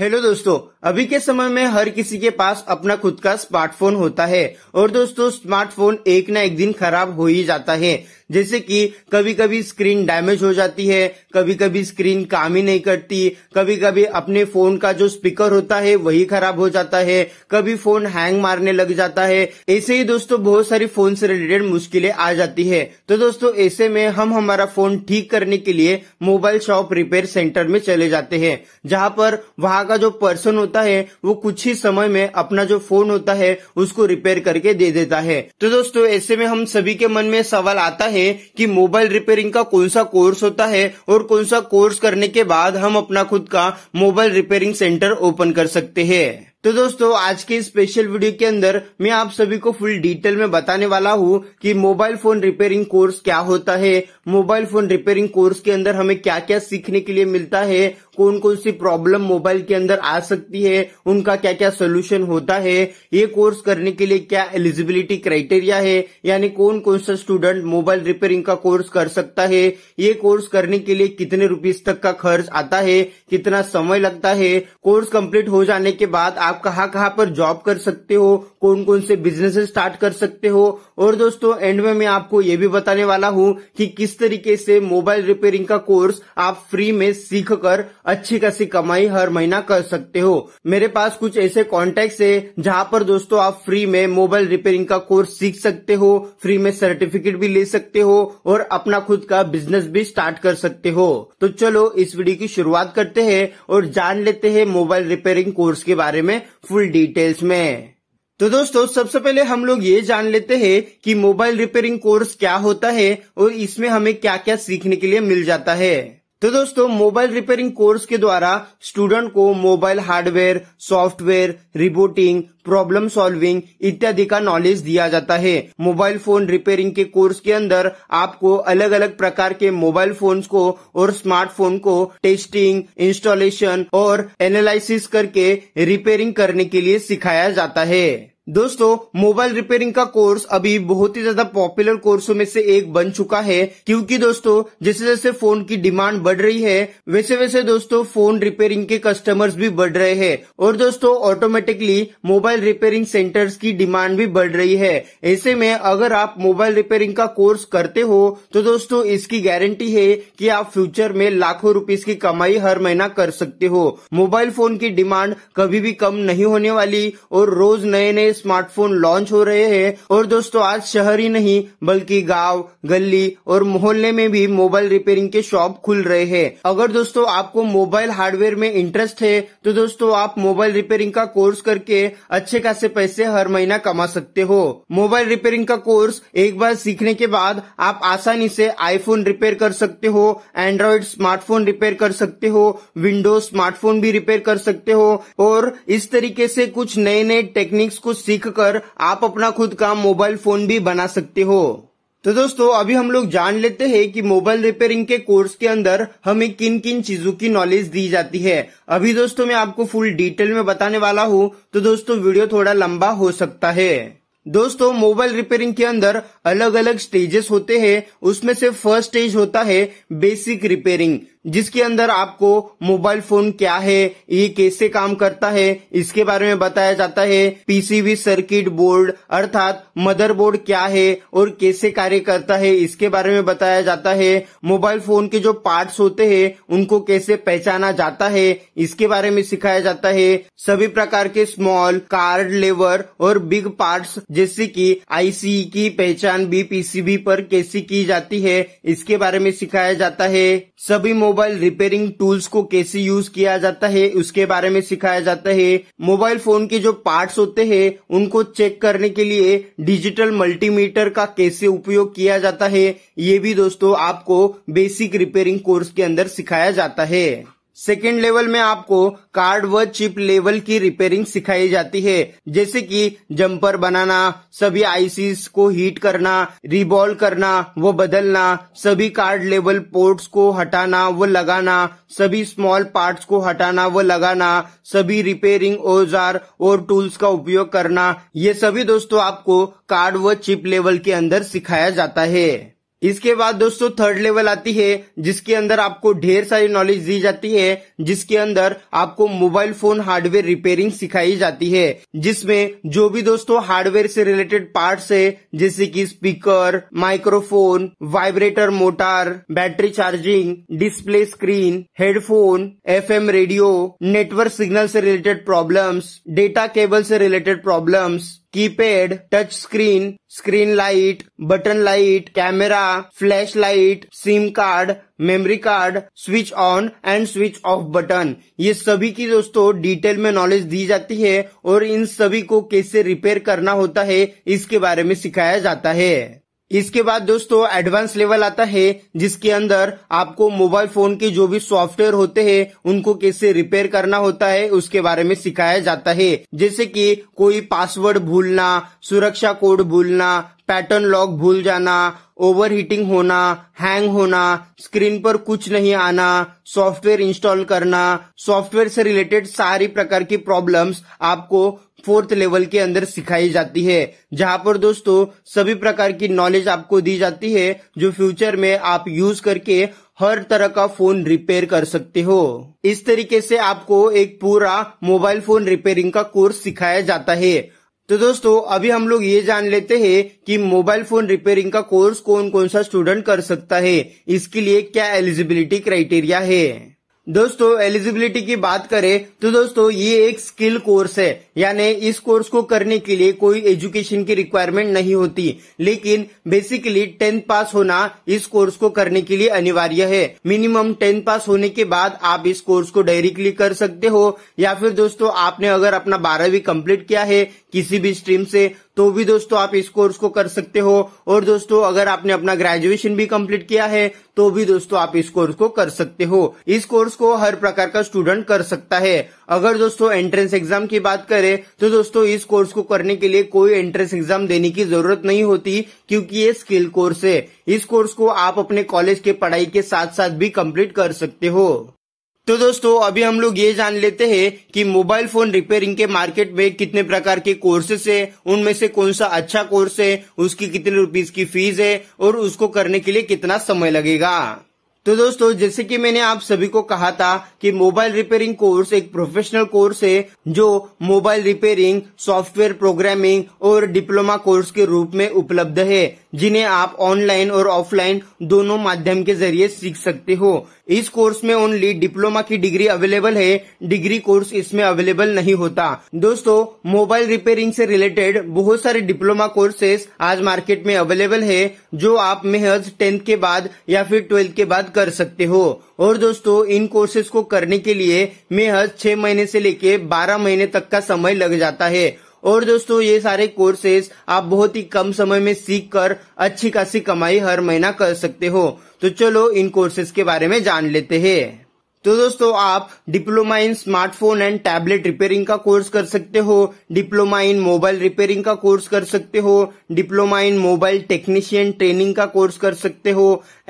hello दोस्तों अभी के समय में हर किसी के पास अपना खुद का स्मार्टफोन होता है और दोस्तों स्मार्टफोन एक ना एक दिन खराब हो ही जाता है जैसे कि कभी कभी स्क्रीन डैमेज हो जाती है कभी कभी स्क्रीन काम ही नहीं करती कभी कभी अपने फोन का जो स्पीकर होता है वही खराब हो जाता है कभी फोन हैंग मारने लग जाता है ऐसे ही दोस्तों बहुत सारी फोन से रिलेटेड मुश्किलें आ जाती है तो दोस्तों ऐसे में हम हमारा फोन ठीक करने के लिए मोबाइल शॉप रिपेयर सेंटर में चले जाते हैं जहां पर वहां का जो पर्सन होता है वो कुछ ही समय में अपना जो फोन होता है उसको रिपेयर करके दे देता है तो दोस्तों ऐसे में हम सभी के मन में सवाल आता है है कि मोबाइल रिपेयरिंग का कौन सा कोर्स होता है और कौन सा कोर्स करने के बाद हम अपना खुद का मोबाइल रिपेयरिंग सेंटर ओपन कर सकते हैं तो दोस्तों आज के स्पेशल वीडियो के अंदर मैं आप सभी को फुल डिटेल में बताने वाला हूँ कि मोबाइल फोन रिपेयरिंग कोर्स क्या होता है मोबाइल फोन रिपेयरिंग कोर्स के अंदर हमें क्या क्या सीखने के लिए मिलता है कौन कौन सी प्रॉब्लम मोबाइल के अंदर आ सकती है उनका क्या क्या सोल्यूशन होता है ये कोर्स करने के लिए क्या एलिजिबिलिटी क्राइटेरिया है यानी कौन कौन सा स्टूडेंट मोबाइल रिपेयरिंग का कोर्स कर सकता है ये कोर्स करने के लिए कितने रुपीज तक का खर्च आता है कितना समय लगता है कोर्स कम्प्लीट हो जाने के बाद आप कहाँ कहाँ पर जॉब कर सकते हो कौन कौन से बिजनेस स्टार्ट कर सकते हो और दोस्तों एंड में मैं आपको ये भी बताने वाला हूँ कि किस तरीके से मोबाइल रिपेयरिंग का कोर्स आप फ्री में सीख कर अच्छी खासी कमाई हर महीना कर सकते हो मेरे पास कुछ ऐसे कॉन्टेक्ट है जहाँ पर दोस्तों आप फ्री में मोबाइल रिपेयरिंग का कोर्स सीख सकते हो फ्री में सर्टिफिकेट भी ले सकते हो और अपना खुद का बिजनेस भी स्टार्ट कर सकते हो तो चलो इस वीडियो की शुरुआत करते हैं और जान लेते हैं मोबाइल रिपेयरिंग कोर्स के बारे में फुल डिटेल्स में तो दोस्तों सबसे पहले हम लोग ये जान लेते हैं कि मोबाइल रिपेयरिंग कोर्स क्या होता है और इसमें हमें क्या क्या सीखने के लिए मिल जाता है तो दोस्तों मोबाइल रिपेयरिंग कोर्स के द्वारा स्टूडेंट को mobile hardware software rebooting problem solving इत्यादि का नॉलेज दिया जाता है मोबाइल फोन रिपेयरिंग के कोर्स के अंदर आपको अलग अलग प्रकार के मोबाइल फोन को और स्मार्टफोन को टेस्टिंग इंस्टॉलेशन और एनालिसिस करके रिपेयरिंग करने के लिए सिखाया जाता है दोस्तों मोबाइल रिपेयरिंग का कोर्स अभी बहुत ही ज्यादा पॉपुलर कोर्सों में से एक बन चुका है क्योंकि दोस्तों जैसे जैसे फोन की डिमांड बढ़ रही है वैसे वैसे दोस्तों फोन रिपेयरिंग के कस्टमर्स भी बढ़ रहे हैं और दोस्तों ऑटोमेटिकली मोबाइल रिपेयरिंग सेंटर्स की डिमांड भी बढ़ रही है ऐसे में अगर आप मोबाइल रिपेयरिंग का कोर्स करते हो तो दोस्तों इसकी गारंटी है की आप फ्यूचर में लाखों रूपए की कमाई हर महीना कर सकते हो मोबाइल फोन की डिमांड कभी भी कम नहीं होने वाली और रोज नए नए स्मार्टफोन लॉन्च हो रहे हैं और दोस्तों आज शहर ही नहीं बल्कि गांव गली और मोहल्ले में भी मोबाइल रिपेयरिंग के शॉप खुल रहे हैं अगर दोस्तों आपको मोबाइल हार्डवेयर में इंटरेस्ट है तो दोस्तों आप मोबाइल रिपेयरिंग का कोर्स करके अच्छे खासे पैसे हर महीना कमा सकते हो मोबाइल रिपेयरिंग का कोर्स एक बार सीखने के बाद आप आसानी से आईफोन रिपेयर कर सकते हो एंड्रॉइड स्मार्टफोन रिपेयर कर सकते हो विंडोज स्मार्टफोन भी रिपेयर कर सकते हो और इस तरीके से कुछ नए नए टेक्निक्स को सीखकर आप अपना खुद का मोबाइल फोन भी बना सकते हो तो दोस्तों अभी हम लोग जान लेते हैं कि मोबाइल रिपेयरिंग के कोर्स के अंदर हमें किन किन चीजों की नॉलेज दी जाती है अभी दोस्तों मैं आपको फुल डिटेल में बताने वाला हूँ तो दोस्तों वीडियो थोड़ा लंबा हो सकता है दोस्तों मोबाइल रिपेयरिंग के अंदर अलग अलग स्टेजेस होते हैं उसमें से फर्स्ट स्टेज होता है बेसिक रिपेयरिंग जिसके अंदर आपको मोबाइल फोन क्या है ये कैसे काम करता है इसके बारे में बताया जाता है पीसीबी सर्किट बोर्ड अर्थात मदरबोर्ड क्या है और कैसे कार्य करता है इसके बारे में बताया जाता है मोबाइल फोन के जो पार्ट्स होते हैं उनको कैसे पहचाना जाता है इसके बारे में सिखाया जाता है सभी प्रकार के स्मॉल कार्ड लेवर और बिग पार्ट जैसे की आईसी की पहचान भी पीसीबी पर कैसे की जाती है इसके बारे में सिखाया जाता है सभी मोबाइल मोबाइल रिपेयरिंग टूल्स को कैसे यूज किया जाता है उसके बारे में सिखाया जाता है मोबाइल फोन के जो पार्ट्स होते हैं उनको चेक करने के लिए डिजिटल मल्टीमीटर का कैसे उपयोग किया जाता है ये भी दोस्तों आपको बेसिक रिपेयरिंग कोर्स के अंदर सिखाया जाता है सेकेंड लेवल में आपको कार्ड व चिप लेवल की रिपेयरिंग सिखाई जाती है जैसे कि जंपर बनाना सभी आईसीस को हीट करना रिबॉल करना व बदलना सभी कार्ड लेवल पोर्ट्स को हटाना व लगाना सभी स्मॉल पार्ट्स को हटाना व लगाना सभी रिपेयरिंग औजार और टूल्स का उपयोग करना ये सभी दोस्तों आपको कार्ड व चिप लेवल के अंदर सिखाया जाता है इसके बाद दोस्तों थर्ड लेवल आती है जिसके अंदर आपको ढेर सारी नॉलेज दी जाती है जिसके अंदर आपको मोबाइल फोन हार्डवेयर रिपेयरिंग सिखाई जाती है जिसमें जो भी दोस्तों हार्डवेयर से रिलेटेड पार्ट्स है जैसे कि speaker microphone vibrator motor battery charging display screen headphone F radio network signal से रिलेटेड प्रॉब्लम्स डेटा केबल से related problems keypad touch screen screen light button light camera flash light SIM card memory card switch on and switch off button ये सभी की दोस्तों detail में knowledge दी जाती है और इन सभी को कैसे रिपेयर करना होता है इसके बारे में सिखाया जाता है इसके बाद दोस्तों एडवांस लेवल आता है जिसके अंदर आपको मोबाइल फोन के जो भी सॉफ्टवेयर होते हैं उनको कैसे रिपेयर करना होता है उसके बारे में सिखाया जाता है जैसे कि कोई पासवर्ड भूलना सुरक्षा कोड भूलना पैटर्न लॉक भूल जाना ओवर हीटिंग होना हैंग होना स्क्रीन पर कुछ नहीं आना सॉफ्टवेयर इंस्टॉल करना सॉफ्टवेयर से रिलेटेड सारी प्रकार की प्रॉब्लम्स आपको फोर्थ लेवल के अंदर सिखाई जाती है जहां पर दोस्तों सभी प्रकार की नॉलेज आपको दी जाती है जो फ्यूचर में आप यूज करके हर तरह का फोन रिपेयर कर सकते हो इस तरीके से आपको एक पूरा मोबाइल फोन रिपेयरिंग का कोर्स सिखाया जाता है तो दोस्तों अभी हम लोग ये जान लेते हैं कि मोबाइल फोन रिपेयरिंग का कोर्स कौन कौन सा स्टूडेंट कर सकता है इसके लिए क्या एलिजिबिलिटी क्राइटेरिया है दोस्तों एलिजिबिलिटी की बात करें तो दोस्तों ये एक स्किल कोर्स है यानी इस कोर्स को करने के लिए कोई एजुकेशन की रिक्वायरमेंट नहीं होती लेकिन बेसिकली टेंथ पास होना इस कोर्स को करने के लिए अनिवार्य है मिनिमम टेंथ पास होने के बाद आप इस कोर्स को डायरेक्टली कर सकते हो या फिर दोस्तों आपने अगर अपना बारहवीं कम्प्लीट किया है किसी भी स्ट्रीम से तो भी दोस्तों आप इस कोर्स को कर सकते हो और दोस्तों अगर आपने अपना ग्रेजुएशन भी कंप्लीट किया है तो भी दोस्तों आप इस कोर्स को कर सकते हो इस कोर्स को हर प्रकार का स्टूडेंट कर सकता है अगर दोस्तों एंट्रेंस एग्जाम की बात करें तो दोस्तों इस कोर्स को करने के लिए कोई एंट्रेंस एग्जाम देने की जरूरत नहीं होती क्योंकि ये स्किल कोर्स है इस कोर्स को आप अपने कॉलेज के पढ़ाई के साथ साथ भी कम्प्लीट कर सकते हो तो दोस्तों अभी हम लोग ये जान लेते हैं कि मोबाइल फोन रिपेयरिंग के मार्केट में कितने प्रकार के कोर्सेस है उनमें से कौन सा अच्छा कोर्स है उसकी कितने रुपीज की फीस है और उसको करने के लिए कितना समय लगेगा तो दोस्तों जैसे कि मैंने आप सभी को कहा था कि मोबाइल रिपेयरिंग कोर्स एक प्रोफेशनल कोर्स है जो मोबाइल रिपेयरिंग सॉफ्टवेयर प्रोग्रामिंग और डिप्लोमा कोर्स के रूप में उपलब्ध है जिन्हें आप ऑनलाइन और ऑफलाइन दोनों माध्यम के जरिए सीख सकते हो इस कोर्स में ओनली डिप्लोमा की डिग्री अवेलेबल है डिग्री कोर्स इसमें अवेलेबल नहीं होता दोस्तों मोबाइल रिपेयरिंग से रिलेटेड बहुत सारे डिप्लोमा कोर्सेस आज मार्केट में अवेलेबल है जो आप महज टेंथ के बाद या फिर ट्वेल्थ के बाद कर सकते हो और दोस्तों इन कोर्सेज को करने के लिए महज छह महीने से लेके बारह महीने तक का समय लग जाता है और दोस्तों ये सारे कोर्सेज आप बहुत ही कम समय में सीख कर अच्छी खासी कमाई हर महीना कर सकते हो तो चलो इन कोर्सेज के बारे में जान लेते हैं तो दोस्तों आप diploma in smartphone and tablet repairing का कोर्स कर सकते हो डिप्लोमा इन मोबाइल रिपेयरिंग का कोर्स कर सकते हो diploma in mobile technician training का कोर्स कर सकते हो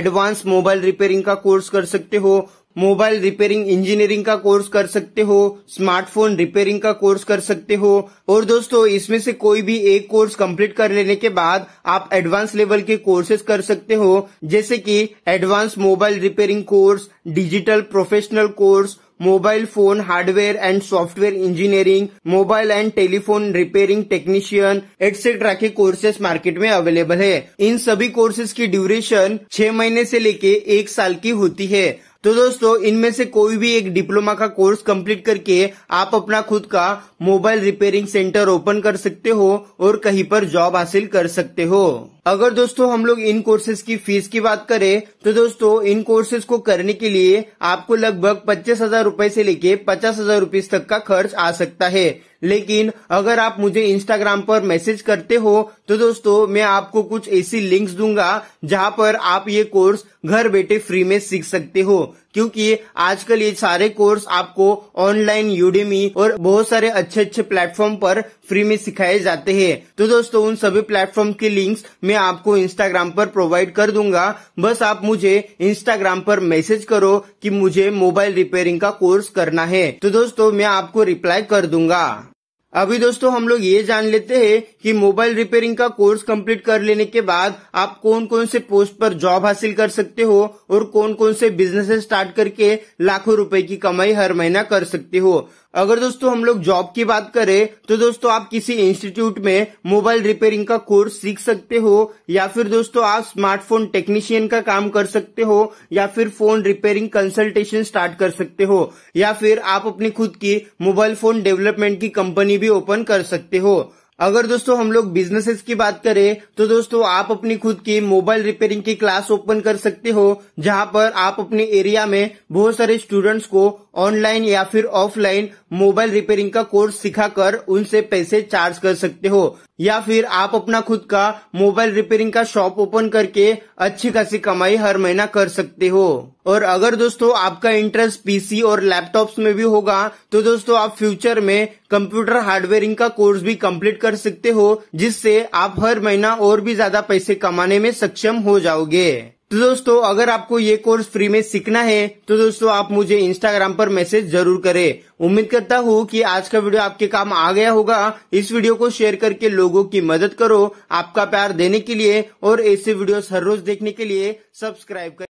एडवांस मोबाइल रिपेयरिंग का कोर्स कर सकते हो मोबाइल रिपेयरिंग इंजीनियरिंग का कोर्स कर सकते हो स्मार्टफोन रिपेयरिंग का कोर्स कर सकते हो और दोस्तों इसमें से कोई भी एक कोर्स कंप्लीट कर लेने के बाद आप एडवांस लेवल के कोर्सेज कर सकते हो जैसे कि advance mobile repairing course digital professional course mobile phone hardware and software engineering mobile and telephone repairing technician etcetera के कोर्सेज मार्केट में अवेलेबल है इन सभी कोर्सेज की ड्यूरेशन छह महीने से लेके एक साल की होती है तो दोस्तों इनमें से कोई भी एक डिप्लोमा का कोर्स कंप्लीट करके आप अपना खुद का मोबाइल रिपेयरिंग सेंटर ओपन कर सकते हो और कहीं पर जॉब हासिल कर सकते हो अगर दोस्तों हम लोग इन कोर्सेज की फीस की बात करें तो दोस्तों इन कोर्सेज को करने के लिए आपको लगभग पच्चीस हजार रूपए ऐसी लेके पचास हजार तक का खर्च आ सकता है लेकिन अगर आप मुझे इंस्टाग्राम पर मैसेज करते हो तो दोस्तों मैं आपको कुछ ऐसी लिंक्स दूंगा जहां पर आप ये कोर्स घर बैठे फ्री में सीख सकते हो क्योंकि आजकल ये सारे कोर्स आपको ऑनलाइन यूडेमी और बहुत सारे अच्छे अच्छे प्लेटफॉर्म पर फ्री में सिखाए जाते हैं तो दोस्तों उन सभी प्लेटफॉर्म के लिंक्स मैं आपको इंस्टाग्राम पर प्रोवाइड कर दूंगा बस आप मुझे इंस्टाग्राम पर मैसेज करो कि मुझे मोबाइल रिपेयरिंग का कोर्स करना है तो दोस्तों मैं आपको रिप्लाई कर दूंगा अभी दोस्तों हम लोग ये जान लेते हैं कि मोबाइल रिपेयरिंग का कोर्स कंप्लीट कर लेने के बाद आप कौन कौन से पोस्ट पर जॉब हासिल कर सकते हो और कौन कौन से बिजनेस स्टार्ट करके लाखों रुपए की कमाई हर महीना कर सकते हो अगर दोस्तों हम लोग जॉब की बात करें तो दोस्तों आप किसी इंस्टीट्यूट में मोबाइल रिपेयरिंग का कोर्स सीख सकते हो या फिर दोस्तों आप स्मार्टफोन टेक्नीशियन का काम कर सकते हो या फिर फोन रिपेयरिंग कंसल्टेशन स्टार्ट कर सकते हो या फिर आप अपनी खुद की मोबाइल फोन डेवलपमेंट की कंपनी भी ओपन कर सकते हो अगर दोस्तों हम लोग बिजनेसेस की बात करें तो दोस्तों आप अपनी खुद की मोबाइल रिपेयरिंग की क्लास ओपन कर सकते हो जहां पर आप अपने एरिया में बहुत सारे स्टूडेंट्स को ऑनलाइन या फिर ऑफलाइन मोबाइल रिपेयरिंग का कोर्स सिखाकर उनसे पैसे चार्ज कर सकते हो या फिर आप अपना खुद का मोबाइल रिपेयरिंग का शॉप ओपन करके अच्छी खासी कमाई हर महीना कर सकते हो और अगर दोस्तों आपका इंटरेस्ट पीसी और लैपटॉप्स में भी होगा तो दोस्तों आप फ्यूचर में कंप्यूटर हार्डवेयरिंग का कोर्स भी कंप्लीट कर सकते हो जिससे आप हर महीना और भी ज्यादा पैसे कमाने में सक्षम हो जाओगे तो दोस्तों अगर आपको ये कोर्स फ्री में सीखना है तो दोस्तों आप मुझे इंस्टाग्राम पर मैसेज जरूर करें उम्मीद करता हूँ कि आज का वीडियो आपके काम आ गया होगा इस वीडियो को शेयर करके लोगों की मदद करो आपका प्यार देने के लिए और ऐसे वीडियो हर रोज देखने के लिए सब्सक्राइब करें